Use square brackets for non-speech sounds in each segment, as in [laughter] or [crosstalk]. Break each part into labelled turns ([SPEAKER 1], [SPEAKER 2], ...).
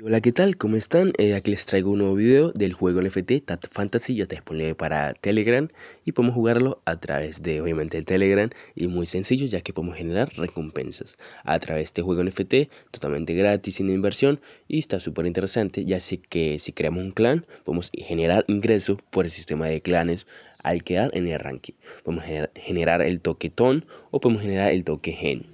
[SPEAKER 1] Hola, ¿qué tal? ¿Cómo están? Eh, aquí les traigo un nuevo video del juego NFT Tat Fantasy, ya está disponible para Telegram y podemos jugarlo a través de, obviamente, Telegram y muy sencillo ya que podemos generar recompensas a través de este juego NFT, totalmente gratis, sin inversión y está súper interesante ya que si creamos un clan podemos generar ingresos por el sistema de clanes al quedar en el ranking. Podemos generar el toquetón o podemos generar el toque gen,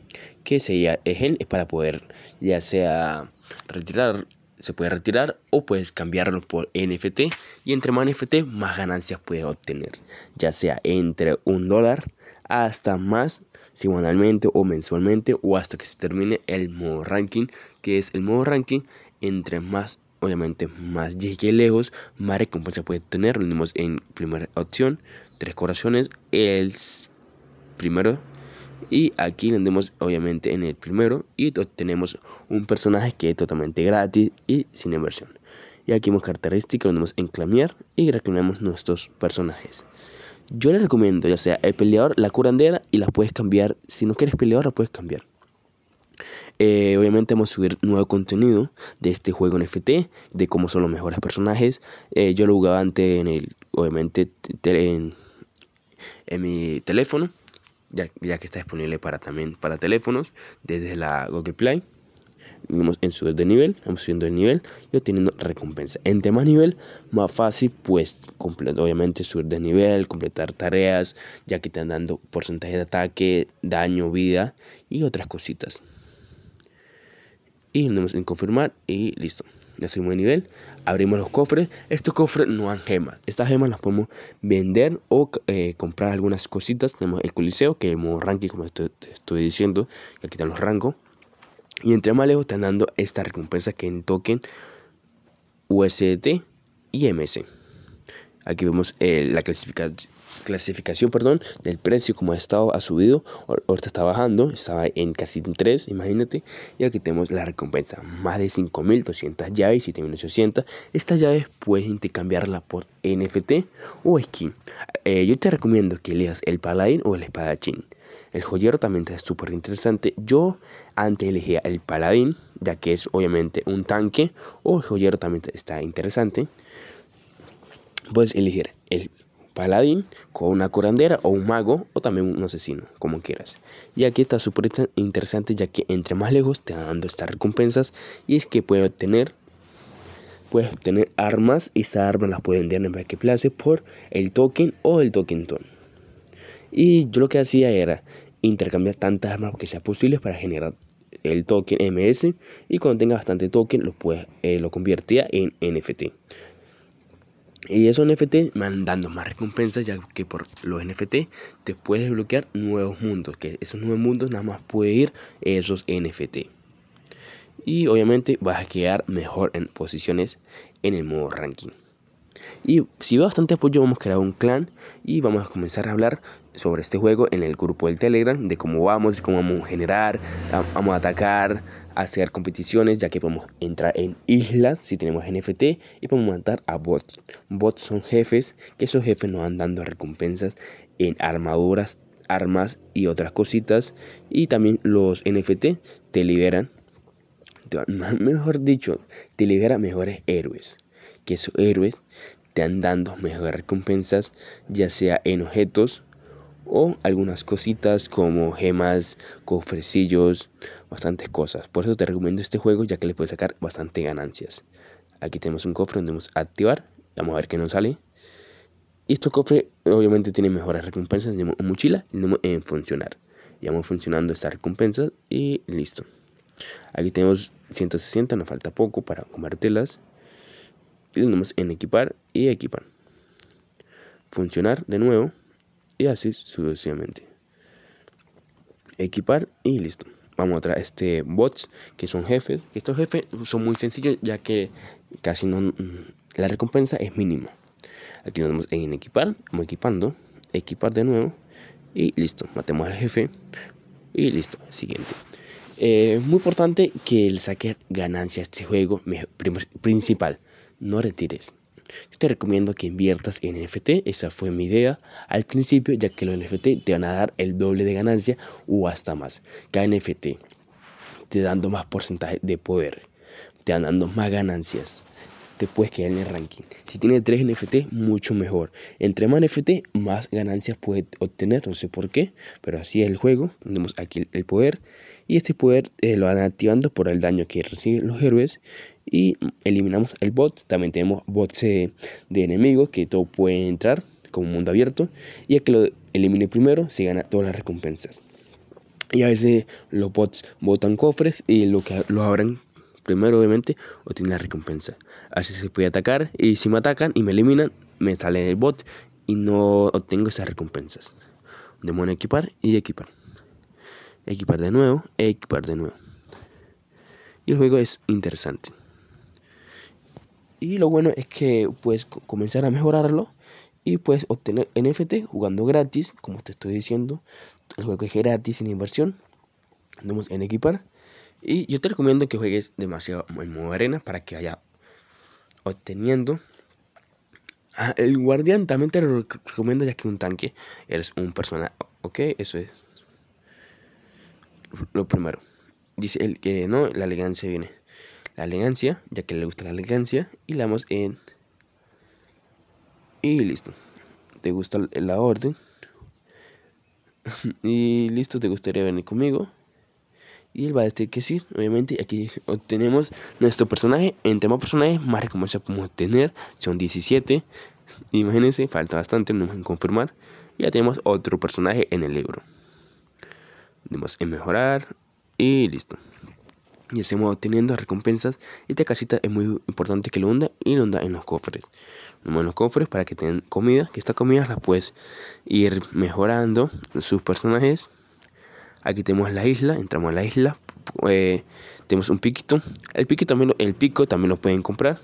[SPEAKER 1] que sería el gen es para poder ya sea retirar se puede retirar o puedes cambiarlo por NFT y entre más NFT más ganancias puedes obtener, ya sea entre un dólar hasta más semanalmente o mensualmente o hasta que se termine el modo ranking, que es el modo ranking entre más obviamente más llegue lejos, más recompensa puede tener. Lo tenemos en primera opción, tres corazones, el primero. Y aquí lo tenemos obviamente en el primero y tenemos un personaje que es totalmente gratis y sin inversión. Y aquí vemos características, lo tenemos en clamear y reclamamos nuestros personajes. Yo les recomiendo ya sea el peleador, la curandera y las puedes cambiar. Si no quieres peleador, la puedes cambiar. Eh, obviamente vamos a subir nuevo contenido de este juego NFT, de cómo son los mejores personajes. Eh, yo lo jugaba antes en el, obviamente, en, mi teléfono, ya, que está disponible para también para teléfonos, desde la Google Play. Vamos en subir de nivel, vamos subiendo de nivel y obteniendo recompensa. en más nivel, más fácil, pues, obviamente subir de nivel, completar tareas, ya que te están dando porcentaje de ataque, daño, vida y otras cositas y le damos en confirmar y listo. Ya subimos de nivel, abrimos los cofres. Estos cofres no han gemas. Estas gemas las podemos vender o eh, comprar algunas cositas. Tenemos el coliseo, que es modo ranking, como estoy, diciendo. aquí están los rangos. Y entre más lejos están dando esta recompensa que en token USDT y MS. Aquí vemos eh, la clasifica clasificación perdón, del precio, como ha estado, ha subido, ahorita está bajando, estaba en casi 3, imagínate. Y aquí tenemos la recompensa, más de 5.200 llaves, 7.800. Estas llaves puedes intercambiarla por NFT o skin. Eh, yo te recomiendo que leas el paladín o el espadachín. El joyero también está súper interesante. Yo antes elegía el paladín, ya que es obviamente un tanque. O el joyero también está interesante puedes elegir el paladín con una curandera o un mago o también un asesino, como quieras. Y aquí está súper interesante ya que entre más lejos te va dando estas recompensas y es que puedes obtener puedes tener armas y estas armas las puedes vender en marketplace por el token o el token ton. Y yo lo que hacía era intercambiar tantas armas que sea posible para generar el token MS y cuando tenga bastante token lo, puedes, eh, lo convertía en NFT. Y esos NFT van dando más recompensas ya que por los NFT te puedes desbloquear nuevos mundos, que esos nuevos mundos nada más puede ir esos NFT. Y obviamente vas a quedar mejor en posiciones en el modo ranking. Y si va bastante apoyo vamos a crear un clan y vamos a comenzar a hablar sobre este juego en el grupo del Telegram, de cómo vamos, cómo vamos a generar, vamos a atacar, hacer competiciones, ya que podemos entrar en islas si tenemos NFT y podemos matar a bots. Bots son jefes, que esos jefes nos van dando recompensas en armaduras, armas y otras cositas. Y también los NFT te liberan, [laughs] mejor dicho, te liberan mejores héroes que esos héroes te han dando mejores recompensas, ya sea en objetos o algunas cositas como gemas, cofrecillos, bastantes cosas. Por eso te recomiendo este juego ya que le puedes sacar bastante ganancias. Aquí tenemos un cofre donde vamos a activar. Vamos a ver qué nos sale. Y este cofre obviamente tiene mejores recompensas. Tenemos mochila y en funcionar. Ya vamos funcionando estas recompensas y listo. Aquí tenemos 160, nos falta poco para convertirlas damos en equipar y equipar. Funcionar de nuevo y así sucesivamente. Equipar y listo. Vamos a traer este bots que son jefes. Estos jefes son muy sencillos ya que casi no mm, la recompensa es mínima. Aquí nos vemos en equipar, vamos equipando, equipar de nuevo y listo. Matemos al jefe y listo. Siguiente. Es eh, muy importante que el saque ganancia este juego principal no retires. Yo te recomiendo que inviertas en NFT, esa fue mi idea al principio, ya que los NFT te van a dar el doble de ganancia o hasta más. Cada NFT te dando más porcentaje de poder, te van dando más ganancias. Después que en el ranking. Si tiene 3 NFT, mucho mejor. Entre más NFT, más ganancias puede obtener. No sé por qué, pero así es el juego. Tenemos aquí el poder. Y este poder eh, lo van activando por el daño que reciben los héroes. Y eliminamos el bot. También tenemos bots eh, de enemigos que todo pueden entrar como mundo abierto. Y el que lo elimine primero se gana todas las recompensas. Y a veces los bots botan cofres y lo que lo abran primero, obviamente, obtiene la recompensa. Así se puede atacar y si me atacan y me eliminan, me sale el bot y no obtengo esas recompensas. en equipar y equipar. Equipar de nuevo, equipar de nuevo. Y el juego es interesante. Y lo bueno es que puedes comenzar a mejorarlo y puedes obtener NFT jugando gratis, como te estoy diciendo. El juego es gratis sin inversión. Andamos en equipar. Y yo te recomiendo que juegues demasiado en arena para que vaya obteniendo. Ah, el guardián también te lo recomiendo ya que un tanque eres un personaje. Ok, eso es lo primero. Dice el que no, la elegancia viene. La elegancia, ya que le gusta la elegancia, y la damos en. Y listo. Te gusta la orden. [laughs] y listo, te gustaría venir conmigo. Y él va a decir que sí. Obviamente, aquí obtenemos nuestro personaje. En tema personaje, más recompensas podemos tener Son 17. Imagínense, falta bastante, no en confirmar. Ya tenemos otro personaje en el libro. Demos en mejorar. Y listo. Y estamos obteniendo recompensas. Esta casita es muy importante que lo hunda y lo hunda en los cofres. Lo en los cofres para que tengan comida. Que esta comida la puedes ir mejorando sus personajes. Aquí tenemos la isla, entramos a la isla, eh, tenemos un piquito. El, pico también, el pico también lo pueden comprar.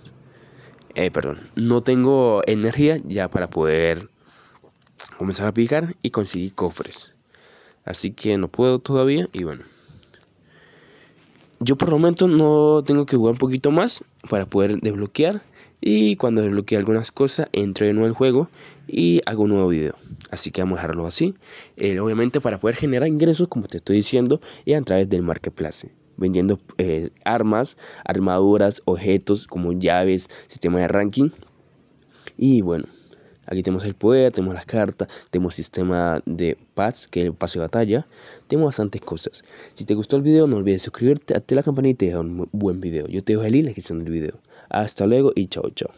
[SPEAKER 1] Eh, perdón, no tengo energía ya para poder comenzar a picar y conseguir cofres. Así que no puedo todavía y bueno. Yo por el momento no tengo que jugar un poquito más para poder desbloquear y cuando desbloquee algunas cosas, entro de nuevo al juego y hago un nuevo video. Así que vamos a dejarlo así. Eh, obviamente para poder generar ingresos, como te estoy diciendo, y a través del marketplace. Vendiendo eh, armas, armaduras, objetos como llaves, sistema de ranking. Y bueno, aquí tenemos el poder, tenemos las cartas, tenemos sistema de paz, que es el paso de batalla. Tenemos bastantes cosas. Si te gustó el video, no olvides suscribirte, activa la campanita y un buen video. Yo te dejo el link en la descripción del video. Hasta luego y chau chau.